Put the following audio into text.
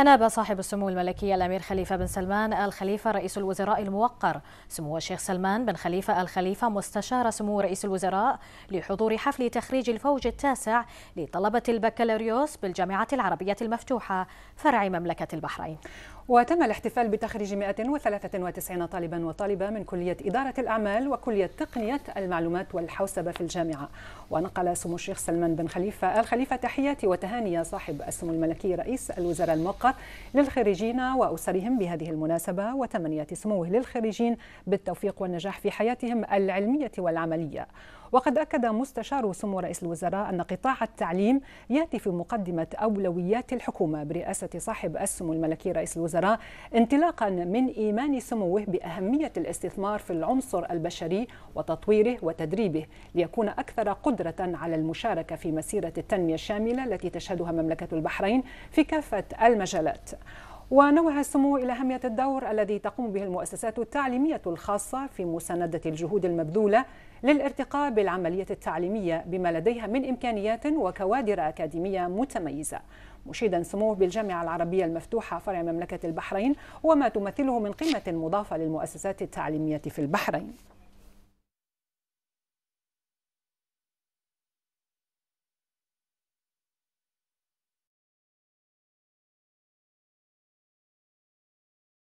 أناب صاحب السمو الملكي الأمير خليفة بن سلمان آل خليفة رئيس الوزراء الموقر سمو الشيخ سلمان بن خليفة آل خليفة مستشار سمو رئيس الوزراء لحضور حفل تخريج الفوج التاسع لطلبة البكالوريوس بالجامعة العربية المفتوحة فرع مملكة البحرين وتم الاحتفال بتخريج 193 طالبا وطالبة من كلية إدارة الأعمال وكلية تقنية المعلومات والحوسبة في الجامعة ونقل سمو الشيخ سلمان بن خليفة الخليفه تحياتي وتهاني صاحب السمو الملكي رئيس الوزراء الموقر للخريجين وأسرهم بهذه المناسبة وتمنيات سموه للخريجين بالتوفيق والنجاح في حياتهم العلمية والعملية وقد أكد مستشار سمو رئيس الوزراء أن قطاع التعليم يأتي في مقدمة أولويات الحكومة برئاسة صاحب السمو الملكي رئيس الوزراء الوزراء انطلاقا من إيمان سموه بأهمية الاستثمار في العنصر البشري وتطويره وتدريبه ليكون أكثر قدرة على المشاركة في مسيرة التنمية الشاملة التي تشهدها مملكة البحرين في كافة المجالات ونوه السمو إلى أهمية الدور الذي تقوم به المؤسسات التعليمية الخاصة في مساندة الجهود المبذولة للارتقاء بالعملية التعليمية بما لديها من إمكانيات وكوادر أكاديمية متميزة مشيدا سموه بالجامعة العربية المفتوحة فرع مملكة البحرين وما تمثله من قيمة مضافة للمؤسسات التعليمية في البحرين